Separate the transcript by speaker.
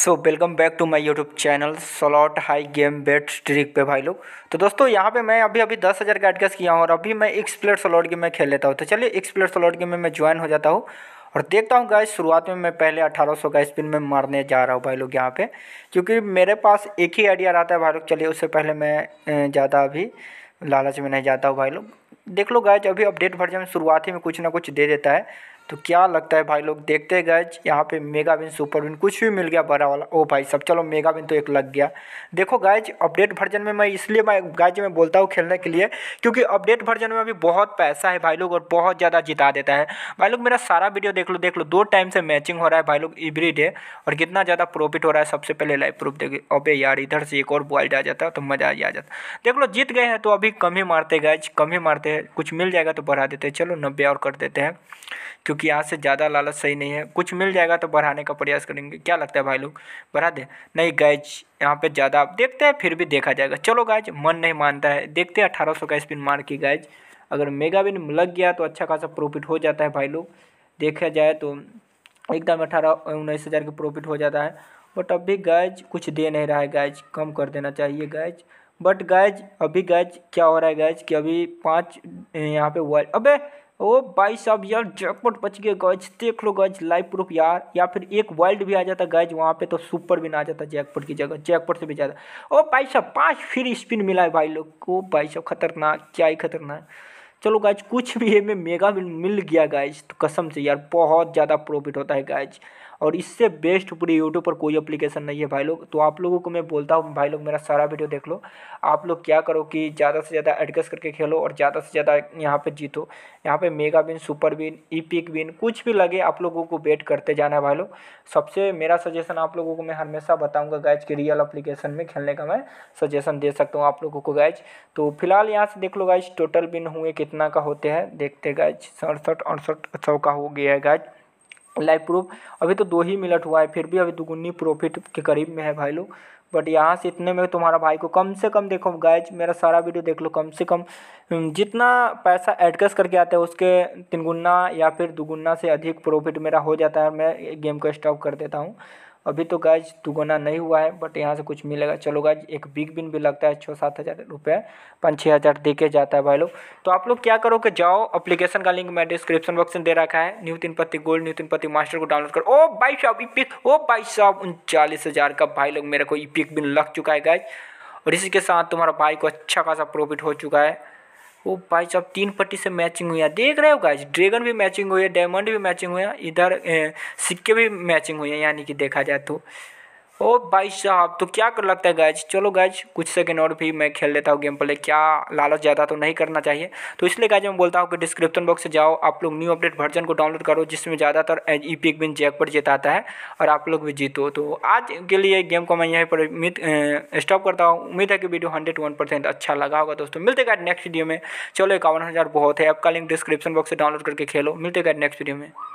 Speaker 1: so welcome back to my YouTube channel slot high game bet trick पे भाई लोग तो दोस्तों यहाँ पे मैं अभी अभी दस हज़ार का एडकस किया हूँ और अभी मैं एक्स प्लेयर स्लॉट गेम में खेल लेता हूँ तो चलिए एक्स प्लेयर स्लॉट गेम में मैं ज्वाइन हो जाता हूँ और देखता हूँ गाइस शुरुआत में मैं पहले सौ का स्पिन में मारने जा रहा हूँ भाई लोग यहाँ पे क्योंकि मेरे पास एक ही आइडिया रहता है भाई लोग चलिए उससे पहले मैं ज़्यादा अभी लालच में नहीं जाता हूँ भाई लोग देख लो गैज अभी अपडेट वर्जन शुरुआती में कुछ ना कुछ दे देता है तो क्या लगता है भाई लोग देखते हैं गैज यहाँ पे मेगा बिन सुपर बिन कुछ भी मिल गया बड़ा वाला ओ भाई सब चलो मेगा बिन तो एक लग गया देखो गैज अपडेट वर्जन में मैं इसलिए मैं गैज में बोलता हूँ खेलने के लिए क्योंकि अपडेट वर्जन में अभी बहुत पैसा है भाई लोग और बहुत ज़्यादा जिता देता है भाई लोग मेरा सारा वीडियो देख लो देख लो दो टाइम से मैचिंग हो रहा है भाई लोग एवरी डे और कितना ज़्यादा प्रॉफिट हो रहा है सबसे पहले लाइव प्रूफ देखिए अबे यार इधर से एक और बॉल्ड आ जाता तो मज़ा आ जाता देख लो जीत गए हैं तो अभी कम ही मारते गैज कम ही मारते बढ़ाते हैं कुछ मिल जाएगा तो बढ़ा देते हैं चलो नब्बे और कर देते हैं क्योंकि यहाँ से ज़्यादा लालच सही नहीं है कुछ मिल जाएगा तो बढ़ाने का प्रयास करेंगे क्या लगता है भाई लोग बढ़ा दे नहीं गैज यहाँ पे ज़्यादा आप देखते हैं फिर भी देखा जाएगा चलो गैज मन नहीं मानता है देखते हैं अठारह सौ का स्पिन मार की गैज अगर मेगा बिन लग गया तो अच्छा खासा प्रॉफिट हो जाता है भाई लोग देखा जाए तो एकदम अठारह उन्नीस हज़ार का प्रॉफिट हो जाता है बट अब भी गैज कुछ दे नहीं रहा है गैज कम कर देना चाहिए गैज बट गैज अभी गैज क्या हो रहा है गैज कि अभी पाँच यहाँ पे वर्ल्ड अबे ओ भाई साहब यार जैकपॉट बच गया गज देख लो गज लाइव प्रूफ यार या फिर एक वर्ल्ड भी आ जाता गैज वहाँ पे तो सुपर भी ना आ जाता जैकपॉट की जगह जैकपॉट से भी ज़्यादा ओ भाई साहब पाँच फिर स्पिन मिला है भाई लोग को भाई साहब खतरनाक क्या ही खतरनाक चलो गाइज कुछ भी हमें मेगा मिल गया गाइज तो कसम से यार बहुत ज़्यादा प्रॉफिट होता है गाइज और इससे बेस्ट पूरे यूट्यूब पर कोई एप्लीकेशन नहीं है भाई लोग तो आप लोगों को मैं बोलता हूँ भाई लोग मेरा सारा वीडियो देख लो आप लोग क्या करो कि ज़्यादा से ज़्यादा एडजस्ट करके खेलो और ज़्यादा से ज़्यादा यहाँ पे जीतो यहाँ पे mega win super win epic win कुछ भी लगे आप लोगों को बेट करते जाना है भाई लोग सबसे मेरा सजेशन आप लोगों को मैं हमेशा बताऊँगा गैच के रियल अप्लीकेशन में खेलने का मैं सजेशन दे सकता हूँ आप लोगों को गैच तो फिलहाल यहाँ से देख लो गैज टोटल विन हुए कितने कितना का होते हैं देखते गाइज सड़सठ अड़सठ सौ का हो गया है गाइज लाइव प्रूफ अभी तो दो ही मिनट हुआ है फिर भी अभी दुगुनी प्रॉफिट के करीब में है भाई लोग बट यहाँ से इतने में तुम्हारा भाई को कम से कम देखो गाइज मेरा सारा वीडियो देख लो कम से कम हम्म, जितना पैसा एडकस करके आता है उसके तीन गुना या फिर दुगुना से अधिक प्रॉफिट मेरा हो जाता है मैं गेम को स्टॉप कर देता हूँ अभी तो गाइज दुगुना नहीं हुआ है बट यहाँ से कुछ मिलेगा चलो गाइज एक बिग बिन भी लगता है छः सात हज़ार रुपये पाँच छः हज़ार दे के जाता है भाई लोग तो आप लोग क्या करो कि जाओ अप्लीकेशन का लिंक मैं डिस्क्रिप्शन बॉक्स में दे रखा है न्यू तीन पत्ती गोल्ड न्यू तीन पत्ती मास्टर को डाउनलोड करो ओ भाई साहब ई पिक ओ बाई साहब उनचालीस हज़ार का भाई लोग मेरे को ई पिक बिन लग चुका है गाइज और इसी के साथ तुम्हारा भाई को अच्छा खासा प्रॉफिट हो चुका है वो भाई साहब तीन पट्टी से मैचिंग हुई है देख रहे हो गाइज ड्रैगन भी मैचिंग हुई है डायमंड भी मैचिंग हुए है इधर सिक्के भी मैचिंग हुए हैं यानी कि देखा जाए तो ओ भाई साहब तो क्या कर लगता है गैज चलो गैज कुछ सेकेंड और भी मैं खेल लेता हूँ गेम प्ले क्या लालच ज़्यादा तो नहीं करना चाहिए तो इसलिए गैज मैं बोलता हूँ कि डिस्क्रिप्शन बॉक्स से जाओ आप लोग न्यू अपडेट वर्जन को डाउनलोड करो जिसमें ज़्यादातर ई पी बिन पर जिताता है और आप लोग भी जीतो तो आज के लिए गेम को मैं यहीं पर उम्मीद स्टॉप करता हूँ उम्मीद है कि वीडियो हंड्रेड वन परसेंट अच्छा लगा होगा दोस्तों मिलते गए नेक्स्ट वीडियो में चलो इक्यावन हज़ार बहुत है आपका लिंक डिस्क्रिप्शन बॉक्स से डाउनलोड करके खेलो मिलते गए नेक्स्ट वीडियो में